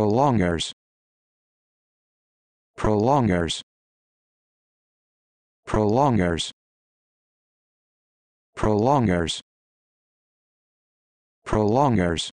prolongers prolongers prolongers prolongers prolongers